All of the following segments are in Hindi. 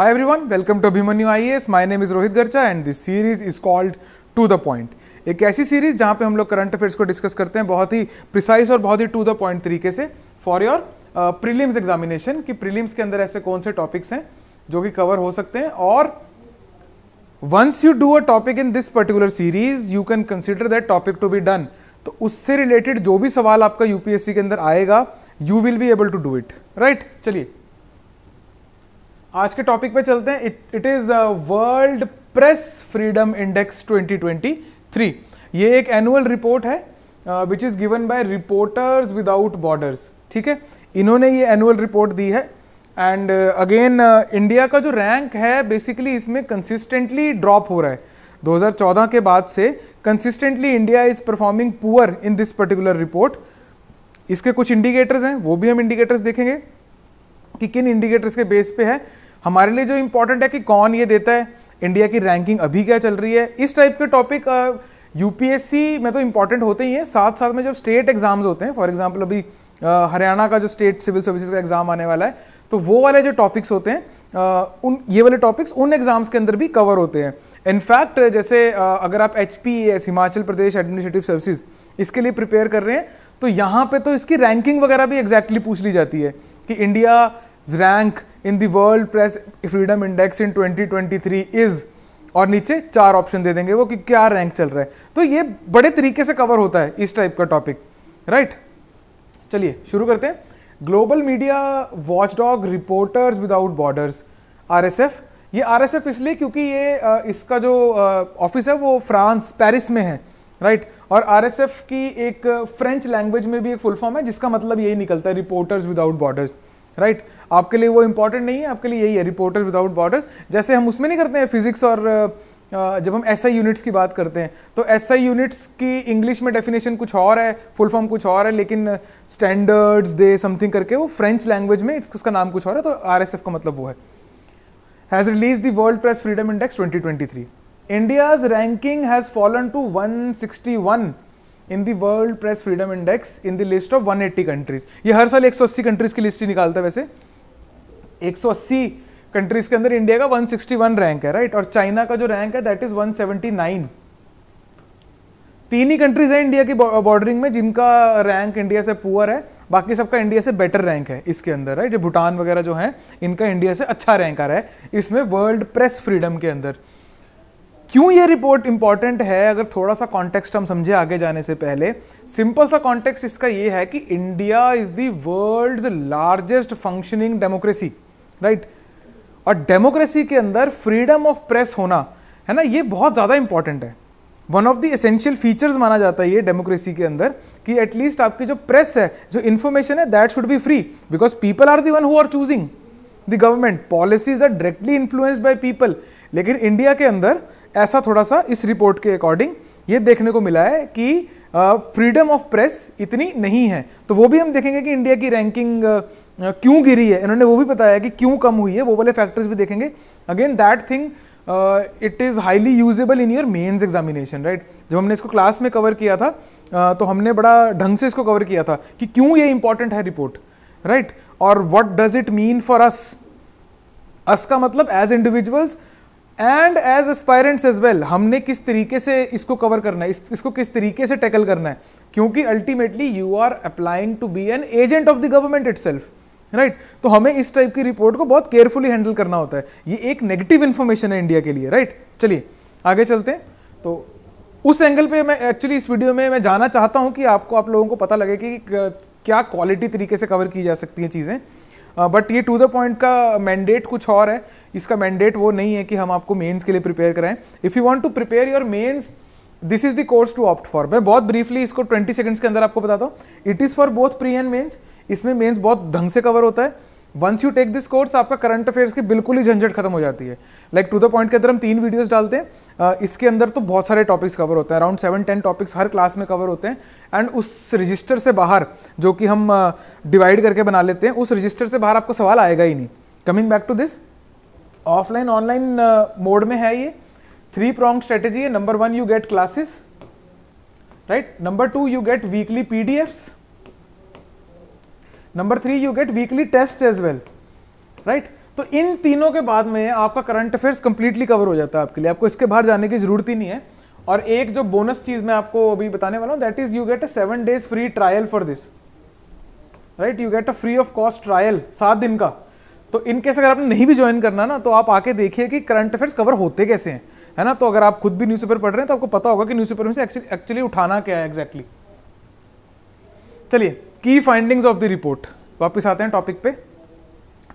Hi everyone, welcome to Abhimanyu IAS. My name is Rohit Garcha and this series is called to the point एक ऐसी सीरीज जहां पे हम लोग करंट अफेयर्स को डिस्कस करते हैं बहुत ही प्रिसाइज और बहुत ही टू द पॉइंट तरीके से फॉर योर प्रीलिम्स एग्जामिनेशन कि प्रीलिम्स के अंदर ऐसे कौन से टॉपिक्स हैं जो कि कवर हो सकते हैं और once you do a topic in this particular series you can consider that topic to be done तो उससे रिलेटेड जो भी सवाल आपका यूपीएससी के अंदर आएगा you will be able to do it right चलिए आज के टॉपिक पे चलते हैं it is world press freedom index 2023 ये एक एनुअल रिपोर्ट है which is given by reporters without borders ठीक है इन्होंने ये एनुअल रिपोर्ट दी है एंड अगेन इंडिया का जो रैंक है बेसिकली इसमें कंसिस्टेंटली ड्रॉप हो रहा है 2014 के बाद से consistently India is performing poor in this particular report इसके कुछ इंडिकेटर्स हैं वो भी हम इंडिकेटर्स देखेंगे कि किन इंडिकेटर्स के बेस पे है हमारे लिए जो इम्पोर्टेंट है कि कौन ये देता है इंडिया की रैंकिंग अभी क्या चल रही है इस टाइप के टॉपिक यूपीएससी uh, में तो इम्पॉर्टेंट होते ही हैं साथ साथ में जब स्टेट एग्जाम्स होते हैं फॉर एग्जाम्पल अभी हरियाणा uh, का जो स्टेट सिविल सर्विसेज का एग्जाम आने वाला है तो वो वाले जो टॉपिक्स होते हैं uh, उन ये वाले टॉपिक्स उन एग्जाम्स के अंदर भी कवर होते हैं इनफैक्ट जैसे अगर आप H Himachal Pradesh administrative services इसके लिए प्रिपेयर कर रहे हैं तो यहाँ पे तो इसकी रैंकिंग वगैरह भी एग्जैक्टली exactly पूछ ली जाती है कि India rank in the world press freedom index in 2023 is और नीचे चार ऑप्शन दे देंगे वो कि क्या रैंक चल रहा है तो ये बड़े तरीके से कवर होता है इस टाइप का टॉपिक राइट चलिए शुरू करते हैं global media watchdog reporters without borders RSF ये आरएसएफ इसलिए क्योंकि ये इसका जो ऑफिस है वो फ्रांस पेरिस में है राइट और आरएसएफ की एक फ्रेंच लैंग्वेज में भी एक फुल फॉर्म है जिसका मतलब यही निकलता है reporters without borders right right? आपके लिए वो इंपॉर्टेंट नहीं है आपके लिए यही है रिपोर्टर विदाउट बॉर्डर्स जैसे हम उसमें नहीं करते हैं फिजिक्स और जब हम एसआई यूनिट्स की बात करते हैं तो एसआई यूनिट्स की इंग्लिश में डेफिनेशन कुछ और है फुल फॉर्म कुछ और है लेकिन स्टैंडर्ड्स दे समथिंग करके वो फ्रेंच लैंग्वेज में उसका नाम कुछ और है तो आर का मतलब वो है has release the world press freedom index twenty twenty three India's ranking has fallen to one sixty one in the world press freedom index in the list of 180 countries ये हर साल 180 कंट्रीज की लिस्ट ही निकालता है वैसे 180 कंट्रीज के अंदर इंडिया का 161 रैंक है राइट और चाइना का जो रैंक है दैट इज 179 तीन ही कंट्रीज हैं इंडिया की बॉर्डरिंग में जिनका रैंक इंडिया से पुअर है बाकी सबका इंडिया से बेटर रैंक है इसके अंदर राइट जो भूटान वगैरह जो है इनका इंडिया से अच्छा रैंक आ रहा है इसमें वर्ल्ड प्रेस फ्रीडम के अंदर क्यों ये रिपोर्ट इंपॉर्टेंट है अगर थोड़ा सा कॉन्टेक्स्ट हम समझे आगे जाने से पहले सिंपल सा कॉन्टेक्स्ट इसका ये है कि India is the world's largest functioning democracy right और डेमोक्रेसी के अंदर फ्रीडम ऑफ प्रेस होना है ना ये बहुत ज़्यादा इंपॉर्टेंट है one of the essential features माना जाता है ये डेमोक्रेसी के अंदर कि एटलीस्ट आपकी जो प्रेस है जो इन्फॉर्मेशन है that should be free because people are the one who are choosing the government policies are directly influenced by people लेकिन इंडिया के अंदर ऐसा थोड़ा सा इस रिपोर्ट के अकॉर्डिंग ये देखने को मिला है कि फ्रीडम ऑफ प्रेस इतनी नहीं है तो वो भी हम देखेंगे कि इंडिया की रैंकिंग uh, क्यों गिरी है इन्होंने वो भी बताया कि क्यों कम हुई है वो वाले फैक्टर्स भी देखेंगे again that thing it is highly usable in your mains examination right जब हमने इसको क्लास में कवर किया था uh, तो हमने बड़ा ढंग से इसको कवर किया था कि क्यों ये इंपॉर्टेंट है रिपोर्ट राइट और what does it mean for us us का मतलब as individuals and as aspirants as well हमने किस तरीके से इसको कवर करना है इस, इसको किस तरीके से टैकल करना है क्योंकि ultimately you are applying to be an agent of the government it right तो हमें इस टाइप की रिपोर्ट को बहुत केयरफुली हैंडल करना होता है ये एक नेगेटिव इन्फॉर्मेशन है इंडिया के लिए राइट right? चलिए आगे चलते हैं तो उस एंगल पे मैं एक्चुअली इस वीडियो में मैं जाना चाहता हूँ कि आपको आप लोगों को पता लगे कि क्या क्वालिटी तरीके से कवर की जा सकती हैं चीज़ें बट uh, ये टू द पॉइंट का मैंडेट कुछ और है इसका मैंडेट वो नहीं है कि हम आपको मेंस के लिए प्रिपेयर कराएं if you want to prepare your mains this is the course to opt for मैं बहुत ब्रीफली इसको ट्वेंटी सेकेंड्स के अंदर आपको बताता हूँ it is for both pre and mains इसमें मेन्स बहुत ढंग से कवर होता है once you take this course आपका करंट अफेयर्स की बिल्कुल ही झंझट खत्म हो जाती है लाइक टू द पॉइंट के अंदर हम तीन वीडियोस डालते हैं इसके अंदर तो बहुत सारे टॉपिक्स कवर होते हैं अराउंड सेवन टेन टॉपिक्स हर क्लास में कवर होते हैं एंड उस रजिस्टर से बाहर जो कि हम डिवाइड करके बना लेते हैं उस रजिस्टर से बाहर आपको सवाल आएगा ही नहीं coming back to this offline online mode में है ये थ्री प्रॉन्ग स्ट्रेटेजी है number one you get classes right number two you get weekly PDFs number three you get weekly test as well right तो इन तीनों के बाद में आपका करंट अफेयर्स कंप्लीटली कवर हो जाता है आपके लिए आपको इसके बाहर जाने की जरूरत ही नहीं है और एक जो बोनस चीज मैं आपको अभी बताने वाला हूं that is you get a seven days free trial for this right you get a free of cost trial सात दिन का तो इनकेस अगर आपने नहीं भी ज्वाइन करना ना तो आप आके देखिए कि करंट अफेयर्स कवर होते कैसे हैं है ना तो अगर आप खुद भी न्यूज़पेपर पढ़ रहे हैं तो आपको पता होगा कि न्यूज़पेपर में से एक्चुअली उठाना क्या है एग्जैक्टली exactly. चलिए की फाइंडिंग्स ऑफ द रिपोर्ट वापस आते हैं टॉपिक पे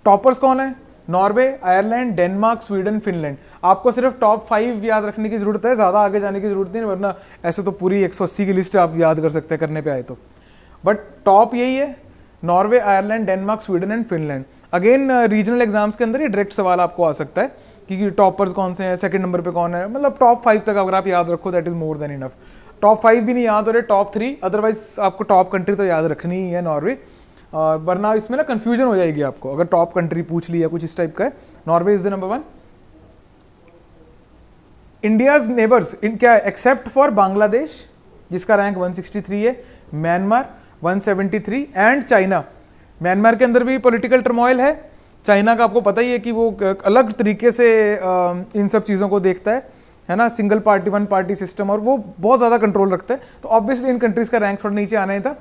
टॉपर्स कौन है Norway Ireland Denmark Sweden Finland आपको सिर्फ टॉप फाइव याद रखने की जरूरत है ज़्यादा आगे जाने की जरूरत नहीं वरना ऐसे तो पूरी एक की लिस्ट आप याद कर सकते हैं करने पे आए तो बट टॉप यही है Norway Ireland Denmark Sweden and Finland again regional exams के अंदर ये डायरेक्ट सवाल आपको आ सकता है कि टॉपर्स कौन से हैं सेकंड नंबर पे कौन है मतलब टॉप फाइव तक अगर आप याद रखो that is more than enough top five भी नहीं याद हो रहे टॉप थ्री अदरवाइज आपको टॉप कंट्री तो याद रखनी ही है नॉर्वे और वरना इसमें ना कन्फ्यूजन हो जाएगी आपको अगर टॉप कंट्री पूछ ली या कुछ इस टाइप का है Norway is the number one India's neighbours in क्या एक्सेप्ट फॉर बांग्लादेश जिसका रैंक 163 है म्यांमार 173 एंड चाइना म्यांमार के अंदर भी पॉलिटिकल टर्मोइल है चाइना का आपको पता ही है कि वो अलग तरीके से इन सब चीज़ों को देखता है है ना single party one party system और वो बहुत ज़्यादा कंट्रोल रखते हैं तो ऑब्वियसली इन कंट्रीज़ का रैंक थोड़ा नीचे आना ही था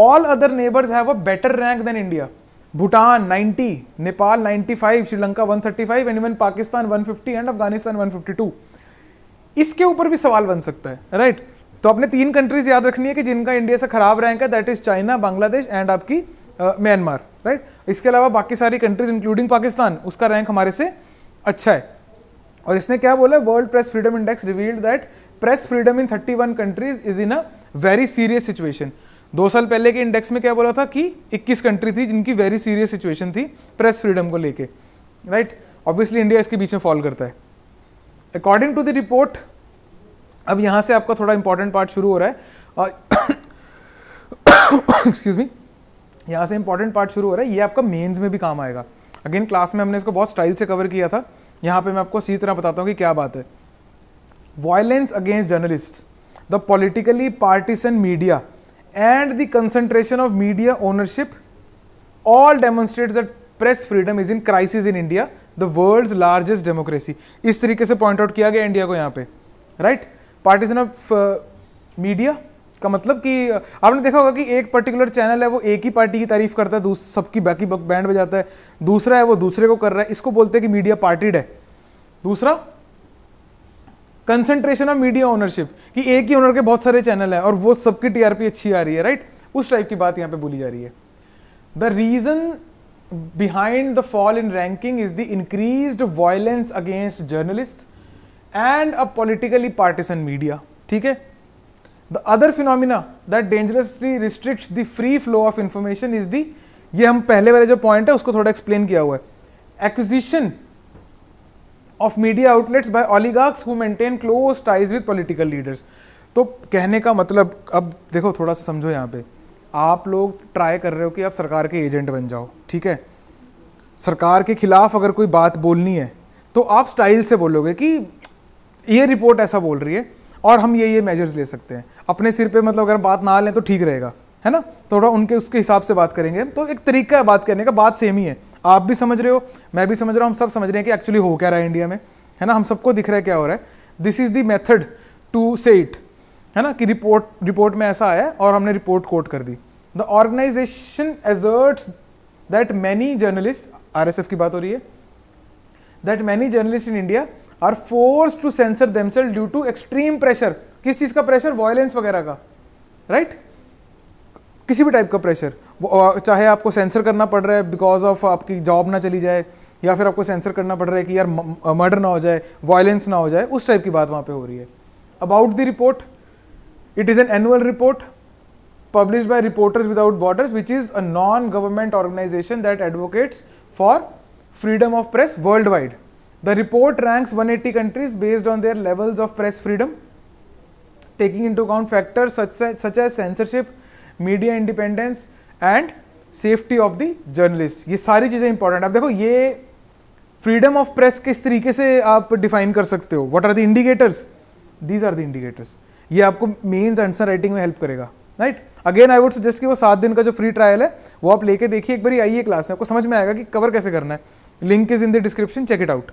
all other neighbours have a better rank than India Bhutan 90 Nepal 95 Sri Lanka 135 and even Pakistan 150 and Afghanistan 152 इसके ऊपर भी सवाल बन सकता है राइट तो आपने तीन कंट्रीज याद रखनी है कि जिनका इंडिया से खराब रैंक है that is China Bangladesh and आपकी म्यांमार राइट इसके अलावा बाकी सारी कंट्रीज इंक्लूडिंग पाकिस्तान उसका रैंक हमारे से अच्छा है और इसने क्या बोला world press freedom index revealed that press freedom in 31 countries is in a very serious situation दो साल पहले के इंडेक्स में क्या बोला था कि 21 कंट्री थी जिनकी वेरी सीरियस सिचुएशन थी प्रेस फ्रीडम को लेके राइट ऑब्वियसली इंडिया इसके बीच में फॉल करता है अकॉर्डिंग टू द रिपोर्ट अब यहां से आपका थोड़ा इंपॉर्टेंट पार्ट शुरू हो रहा है एक्सक्यूज मी यहां से इंपॉर्टेंट पार्ट शुरू हो रहा है ये आपका मेंस में भी काम आएगा अगेन क्लास में हमने इसको बहुत स्टाइल से कवर किया था यहाँ पे मैं आपको सही तरह बताता हूँ कि क्या बात है violence against journalist the politically partisan media and the concentration of media ownership all demonstrate that press freedom is in crisis in India the world largest democracy इस तरीके से पॉइंट आउट किया गया इंडिया को यहाँ पे राइट पार्टीशन ऑफ मीडिया इसका मतलब कि आपने देखा होगा कि एक पर्टिकुलर चैनल है वो एक ही पार्टी की तारीफ करता है सबकी बाकी बैंड बजाता है दूसरा है वो दूसरे को कर रहा है इसको बोलते हैं कि मीडिया पार्टीड है दूसरा कंसंट्रेशन ऑफ मीडिया ओनरशिप कि एक ही ओनर के बहुत सारे चैनल है और वो सबकी टीआरपी अच्छी आ रही है राइट उस टाइप की बात यहां पे बोली जा रही है the reason behind the fall in ranking is the increase violence against journalist and a politically partisan media ठीक है the other phenomena that dangerously restrict the free flow of information is the ये हम पहले वाले जो पॉइंट है उसको थोड़ा एक्सप्लेन किया हुआ है acquisition of media outlets by oligarchs who maintain close ties with political leaders तो कहने का मतलब अब देखो थोड़ा सा समझो यहाँ पे आप लोग ट्राई कर रहे हो कि आप सरकार के एजेंट बन जाओ ठीक है सरकार के खिलाफ अगर कोई बात बोलनी है तो आप स्टाइल से बोलोगे कि ये रिपोर्ट ऐसा बोल रही है और हम ये ये मेजर्स ले सकते हैं अपने सिर पे मतलब अगर बात ना लें तो ठीक रहेगा है ना थोड़ा उनके उसके हिसाब से बात करेंगे तो एक तरीका है बात करने का बात सेम ही है आप भी समझ रहे हो मैं भी समझ रहा हूँ हम सब समझ रहे हैं कि एक्चुअली हो क्या रहा है इंडिया में है ना हम सबको दिख रहा है क्या हो रहा है this is the method to say it है ना कि रिपोर्ट रिपोर्ट में ऐसा आया और हमने रिपोर्ट कोट कर दी the organization asserts that many journalist are की बात हो रही है that many journalist in India are force to censor themselves due to extreme pressure किस चीज़ का प्रेशर वॉयलेंस वगैरह का राइट right? किसी भी टाइप का प्रेशर चाहे आपको सेंसर करना पड़ रहा है बिकॉज ऑफ आपकी जॉब ना चली जाए या फिर आपको सेंसर करना पड़ रहा है कि यार मर्डर ना हो जाए वायलेंस ना हो जाए उस टाइप की बात वहां पे हो रही है about the report it is an annual report publish by reporters without borders which is a non government organization that advocates for freedom of press world wide The report ranks 180 countries based on their levels of press freedom, taking into account factors such as, such as censorship, media independence and safety of the journalist ये सारी चीज़ें इंपॉर्टेंट अब देखो ये फ्रीडम ऑफ प्रेस किस तरीके से आप डिफाइन कर सकते हो what are the indicators these are the indicators ये आपको मेन्स आंसर राइटिंग में हेल्प करेगा right again I would suggest कि वो सात दिन का जो फ्री ट्रायल है वो आप लेके देखिए एक बार आइए क्लास में आपको समझ में आएगा कि कवर कैसे करना है link is in the description check it out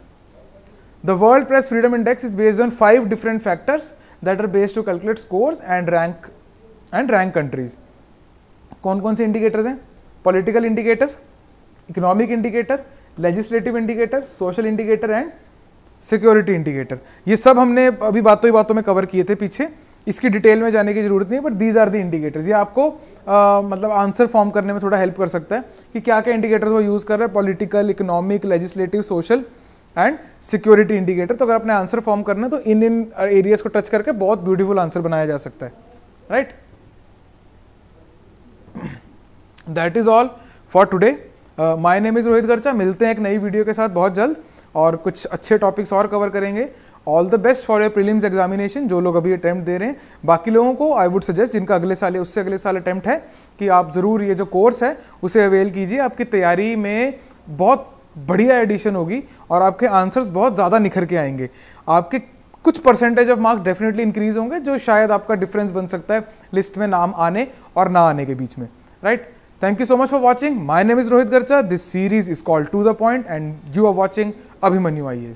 The World Press Freedom Index is based on five different factors that are based to calculate scores and rank and rank countries. kon kon se indicators hain political indicator economic indicator legislative indicator social indicator and security indicator ye sab humne abhi baaton hi baaton mein cover kiye the piche इसकी डिटेल में जाने की जरूरत नहीं है but these are the indicators ये आपको आ, मतलब आंसर फॉर्म करने में थोड़ा हेल्प कर सकता है कि क्या क्या इंडिकेटर्स वो यूज़ कर रहा है political economic legislative social and security indicator तो अगर आपने आंसर फॉर्म करना है तो इन इन एरियाज को टच करके बहुत ब्यूटीफुल आंसर बनाया जा सकता है right that is all for today my name is Rohit Garcha मिलते हैं एक नई वीडियो के साथ बहुत जल्द और कुछ अच्छे टॉपिक्स और कवर करेंगे all the best for your prelims examination जो लोग अभी अटैम्प्ट दे रहे हैं बाकी लोगों को आई वुड सजेस्ट जिनका अगले साल है उससे अगले साल अटैम्प्ट है कि आप ज़रूर ये जो कोर्स है उसे अवेल कीजिए आपकी तैयारी में बहुत बढ़िया एडिशन होगी और आपके आंसर्स बहुत ज़्यादा निखर के आएंगे आपके कुछ percentage of marks definitely increase होंगे जो शायद आपका डिफरेंस बन सकता है लिस्ट में नाम आने और ना आने के बीच में right thank you so much for watching my name is Rohit Garcha this series is called to the point and you are watching Abhimanyu I